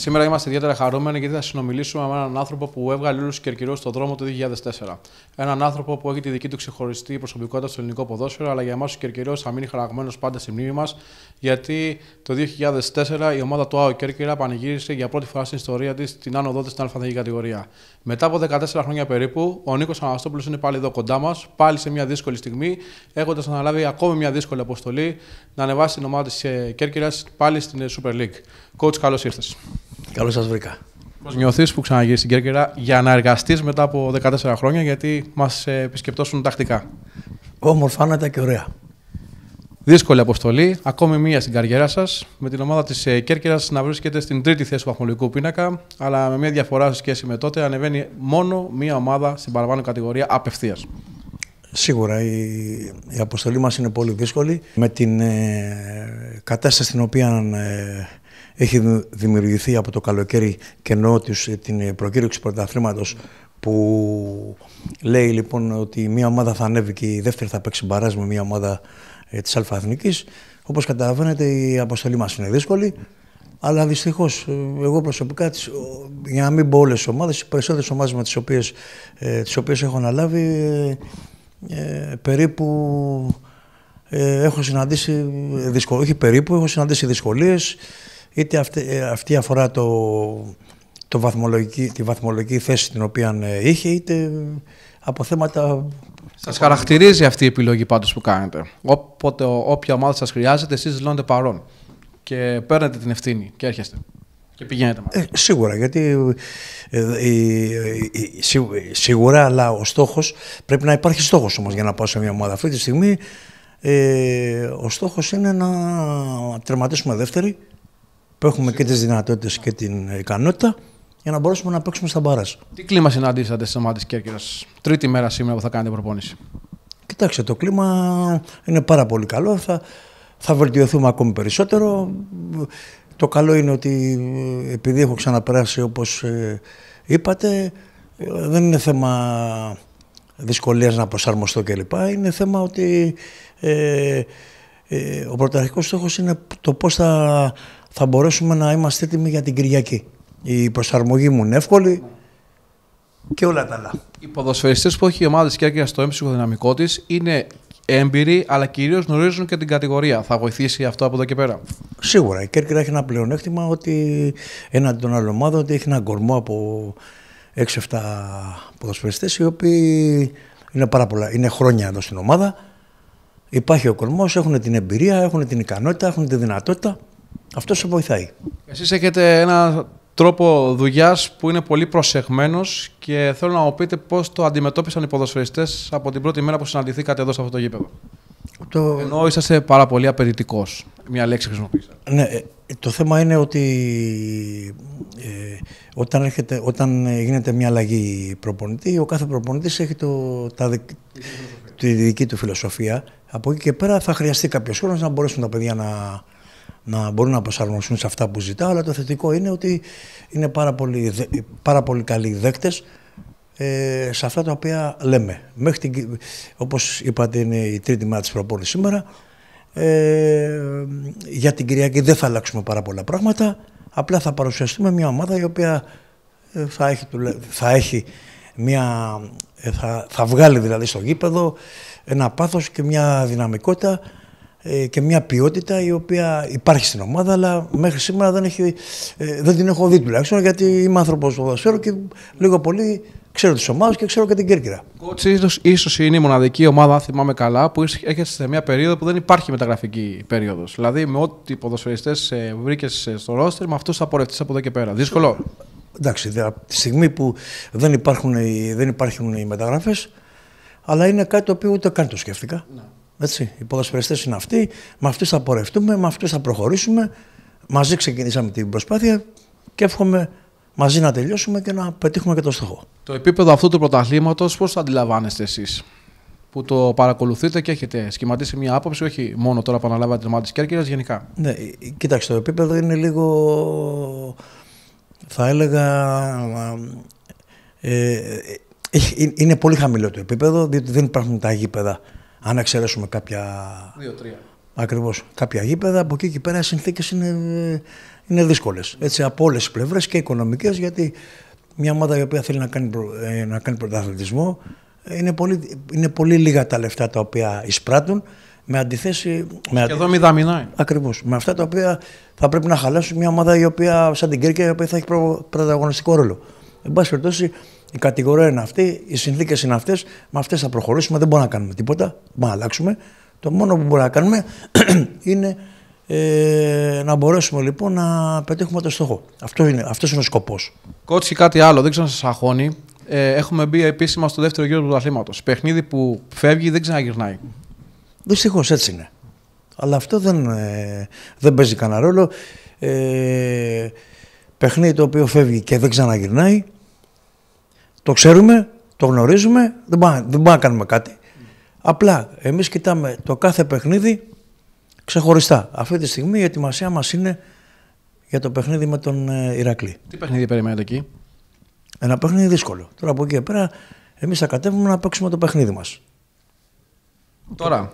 Σήμερα είμαστε ιδιαίτερα χαρούμενοι γιατί θα συνομιλήσουμε με έναν άνθρωπο που έβγαλε όλους τους κερκυρούς στον δρόμο το 2004. Έναν άνθρωπο που έχει τη δική του ξεχωριστή προσωπικότητα στο ελληνικό ποδόσφαιρο, αλλά για εμάς ο κερκυρό θα μείνει χαραγμένος πάντα στη μνήμη μας, γιατί το 2004 η ομάδα του ΑΟ Κέρκυρα πανηγύρισε για πρώτη φορά στην ιστορία της την άνοδο στην Αλφαδική κατηγορία. Μετά από 14 χρόνια περίπου, ο Νίκος Αναστόπουλος είναι πάλι εδώ κοντά μας, πάλι σε μια δύσκολη στιγμή, έχοντας αναλάβει ακόμη μια δύσκολη αποστολή να ανεβάσει την ομάδα της ε, Κέρκυρας πάλι στην ε, Super League. Coach, καλώς ήρθες. Καλώς σας βρήκα. Πώς νιώθεις που ξαναγεί στην Κέρκυρα για να εργαστείς μετά από 14 χρόνια, γιατί μας επισκεπτώσουν τακτικά. Όμορφα, άνετα και ωραία. Δύσκολη αποστολή, ακόμη μία στην καριέρα σας, με την ομάδα της ε, Κέρκυρας να βρίσκεται στην τρίτη θέση του βαθμολογικού πίνακα, αλλά με μία διαφορά σε σχέση με τότε, ανεβαίνει μόνο μία ομάδα στην παραπάνω κατηγορία απευθείας. Σίγουρα η, η αποστολή μας είναι πολύ δύσκολη. Με την ε, κατάσταση στην οποία ε, έχει δημιουργηθεί από το καλοκαίρι κενό την προκήρυξη πρωταθλήματος που λέει λοιπόν ότι μία ομάδα θα ανέβει και η δεύτερη θα παίξει μπαράζ με μία ομάδα ε, της Αλφαθνικής. Όπως καταλαβαίνετε η αποστολή μας είναι δύσκολη, αλλά δυστυχώς ε, εγώ προσωπικά, για να μην πω όλες τις ομάδες, οι περισσότερες ομάδες με τις οποίες, ε, έχω αναλάβει, ε, περίπου έχω συναντήσει δυσκολίε. περίπου, έχω συναντήσει δυσκολίες είτε ε, αυτή, αφορά το, το βαθμολογική, τη βαθμολογική θέση την οποία ε, είχε, είτε ε, από θέματα. Σας χαρακτηρίζει αυτή η επιλογή πάντως που κάνετε. Όποτε, όποια ομάδα σας χρειάζεται, εσείς δηλώνετε παρόν. Και παίρνετε την ευθύνη και έρχεστε. Και πηγαίνετε μαζί. σίγουρα, γιατί σίγουρα, αλλά ο στόχος, πρέπει να υπάρχει στόχος όμως για να πάω σε μια ομάδα. Αυτή τη στιγμή ο στόχος είναι να τερματίσουμε δεύτερη, που έχουμε και τις δυνατότητες και την ικανότητα για να μπορέσουμε να παίξουμε στα μπαράς. Τι κλίμα συναντήσατε στις ομάδες Κέρκυρας, τρίτη μέρα σήμερα που θα κάνετε προπόνηση. Κοιτάξτε, το κλίμα είναι πάρα πολύ καλό. Θα, βελτιωθούμε ακόμη περισσότερο. Το καλό είναι ότι ε, επειδή έχω ξαναπεράσει όπως ε, είπατε, ε, δεν είναι θέμα δυσκολίας να προσαρμοστώ κλπ. Είναι θέμα ότι ε, ο πρωταρχικός στόχος είναι το πώς θα θα μπορέσουμε να είμαστε έτοιμοι για την Κυριακή. Η προσαρμογή μου είναι εύκολη και όλα τα άλλα. Οι ποδοσφαιριστές που έχει η ομάδα της Κέρκυρα στο έμψυχο δυναμικό της είναι έμπειροι, αλλά κυρίως γνωρίζουν και την κατηγορία. Θα βοηθήσει αυτό από εδώ και πέρα. Σίγουρα. Η Κέρκυρα έχει ένα πλεονέκτημα ότι έναντι των άλλων ομάδων ότι έχει έναν κορμό από 6-7 ποδοσφαιριστές οι οποίοι είναι πάρα πολλά. Είναι χρόνια εδώ στην ομάδα. Υπάρχει ο κορμός, έχουν την εμπειρία, έχουν την ικανότητα, έχουν τη δυνατότητα. Αυτό σε βοηθάει. Εσείς έχετε ένα τρόπο δουλειάς που είναι πολύ προσεγμένος και θέλω να μου πείτε πώς το αντιμετώπισαν οι ποδοσφαιριστές από την πρώτη μέρα που συναντηθήκατε εδώ σε αυτό το γήπεδο. Το... Ενώ είσαστε πάρα πολύ απαιτητικός. Μια λέξη χρησιμοποίησα. Ναι, ε, το θέμα είναι ότι ε, όταν, έρχεται, όταν γίνεται μια αλλαγή προπονητή, ο κάθε προπονητής έχει το, τα, τη δική του φιλοσοφία. Από εκεί και πέρα θα χρειαστεί κάποιος χρόνος να μπορέσουν τα παιδιά να, να μπορούν να προσαρμοστούν σε αυτά που ζητά, αλλά το θετικό είναι ότι είναι πάρα πολύ, πάρα πολύ καλοί δέκτες ε, σε αυτά τα οποία λέμε. Μέχρι όπως είπατε είναι η τρίτη μέρα της προπόνησης σήμερα. Ε, για την Κυριακή δεν θα αλλάξουμε πάρα πολλά πράγματα. Απλά θα παρουσιαστούμε μια ομάδα η οποία ε, θα έχει, θα έχει μια, ε, θα, θα βγάλει δηλαδή στο γήπεδο ένα πάθος και μια δυναμικότητα ε, και μια ποιότητα η οποία υπάρχει στην ομάδα, αλλά μέχρι σήμερα δεν, έχει, ε, δεν την έχω δει τουλάχιστον γιατί είμαι άνθρωπος στο και λίγο πολύ ξέρω τις ομάδες και ξέρω και την Κέρκυρα. Κότσι, ίσως είναι η μοναδική ομάδα, αν θυμάμαι καλά, που έρχεσαι σε μια περίοδο που δεν υπάρχει μεταγραφική περίοδος. Δηλαδή, με ό,τι ποδοσφαιριστές ε, βρήκες στο ρόστερ, με αυτούς θα πορευτείς από εδώ και πέρα. Δύσκολο. Εντάξει, από τη στιγμή που δεν υπάρχουν, οι μεταγραφές, αλλά είναι κάτι το οποίο ούτε καν το σκέφτηκα. Ναι. Έτσι, οι ποδοσφαιριστές είναι αυτοί, με αυτούς θα πορευτούμε, με αυτούς θα προχωρήσουμε. Μαζί ξεκινήσαμε την προσπάθεια και εύχομαι μαζί να τελειώσουμε και να πετύχουμε και το στόχο. Το επίπεδο αυτού του πρωταθλήματος, πώς το αντιλαμβάνεστε εσείς, που το παρακολουθείτε και έχετε σχηματίσει μια άποψη, όχι μόνο τώρα που αναλάβατε την ομάδα της Κέρκυρας, γενικά. Ναι, κοιτάξτε, το επίπεδο είναι λίγο. θα έλεγα. Ε, είναι πολύ χαμηλό το επίπεδο, διότι δεν υπάρχουν τα γήπεδα αν εξαιρέσουμε κάποια. Δύο-τρία. Ακριβώς. Κάποια γήπεδα, από εκεί και πέρα οι συνθήκες είναι, είναι δύσκολες. Έτσι, από όλες τις πλευρές και οικονομικές, γιατί μια ομάδα η οποία θέλει να κάνει, ε, να κάνει πρωταθλητισμό είναι πολύ, είναι πολύ λίγα τα λεφτά τα οποία εισπράττουν με αντιθέσει. Με εδώ μη μηδαμινά. Ακριβώς. Με αυτά τα οποία θα πρέπει να χαλάσουν μια ομάδα η οποία, σαν την Κέρκια, η οποία θα έχει πρωταγωνιστικό ρόλο. Εν πάση περιπτώσει, η κατηγορία είναι αυτή, οι συνθήκες είναι αυτές, με αυτές θα προχωρήσουμε, δεν μπορούμε να κάνουμε τίποτα, μπορούμε να αλλάξουμε. Το μόνο που μπορούμε να κάνουμε είναι ε, να μπορέσουμε λοιπόν να πετύχουμε το στόχο. Αυτό είναι, αυτός είναι ο σκοπός. Κότσι, κάτι άλλο, δεν ξέρω να σας αγχώνει. Ε, έχουμε μπει επίσημα στο δεύτερο γύρο του αθλήματο. Παιχνίδι που φεύγει δεν ξαναγυρνάει. Δυστυχώς έτσι είναι. Αλλά αυτό δεν, ε, δεν παίζει κανένα ρόλο. Ε, παιχνίδι το οποίο φεύγει και δεν ξαναγυρνάει το ξέρουμε, το γνωρίζουμε, δεν μπορούμε δεν να κάνουμε κάτι. Απλά εμείς κοιτάμε το κάθε παιχνίδι ξεχωριστά. Αυτή τη στιγμή η ετοιμασία μας είναι για το παιχνίδι με τον ε, Ηρακλή. Τι παιχνίδι περιμένετε εκεί? Ένα παιχνίδι δύσκολο. Τώρα από εκεί και πέρα εμείς θα κατέβουμε να παίξουμε το παιχνίδι μας. Τώρα,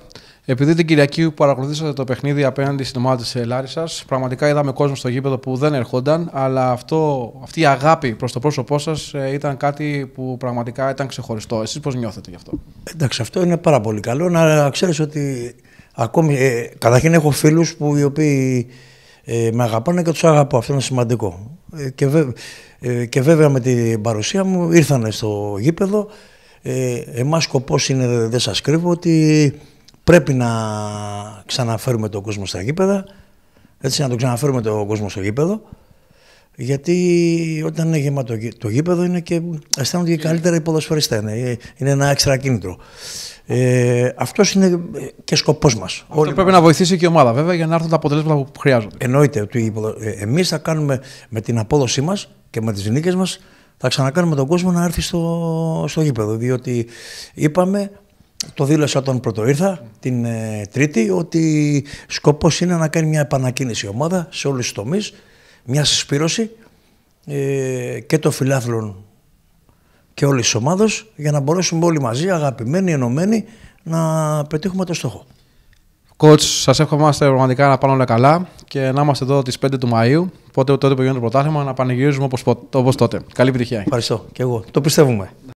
επειδή την Κυριακή που παρακολουθήσατε το παιχνίδι απέναντι στην ομάδα της Λάρισας, πραγματικά είδαμε κόσμο στο γήπεδο που δεν ερχόνταν, αλλά αυτό, αυτή η αγάπη προς το πρόσωπό σας ε, ήταν κάτι που πραγματικά ήταν ξεχωριστό. Εσείς πώς νιώθετε γι' αυτό. Εντάξει, αυτό είναι πάρα πολύ καλό να ξέρεις ότι ακόμη. Ε, καταρχήν έχω φίλους που οι οποίοι ε, με αγαπάνε και τους αγαπώ. Αυτό είναι σημαντικό. Ε, και, και βέβαια με την παρουσία μου ήρθαν στο γήπεδο. Ε, εμάς είναι, δεν σας κρύβω, ότι Πρέπει να ξαναφέρουμε τον κόσμο στα γήπεδα, έτσι να τον ξαναφέρουμε τον κόσμο στο γήπεδο, γιατί όταν είναι γεμάτο το γήπεδο είναι και αισθάνονται και καλύτερα οι ποδοσφαιριστές. Ναι, είναι, ένα έξτρα κίνητρο. Ε, Αυτός είναι και σκοπός μας. Αυτό πρέπει να βοηθήσει και η ομάδα, βέβαια, για να έρθουν τα αποτελέσματα που χρειάζονται. Εννοείται ότι ε, εμείς θα κάνουμε με την απόδοσή μας και με τις νίκες μας, θα ξανακάνουμε τον κόσμο να έρθει στο, στο γήπεδο. Διότι είπαμε το δήλωσα όταν πρώτο ήρθα, την ε, Τρίτη ότι σκοπός είναι να κάνει μια επανακίνηση η ομάδα σε όλους τους τομείς, μια συσπήρωση ε, και των φιλάθλων και όλης της ομάδα για να μπορέσουμε όλοι μαζί, αγαπημένοι, ενωμένοι, να πετύχουμε το στόχο. Coach, σας εύχομαι πραγματικά να πάνε όλα καλά και να είμαστε εδώ τις 5 του Μαου. Πότε τότε που γίνεται το πρωτάθλημα να πανηγυρίζουμε όπως τότε. Καλή επιτυχία. Ευχαριστώ και εγώ. Το πιστεύουμε.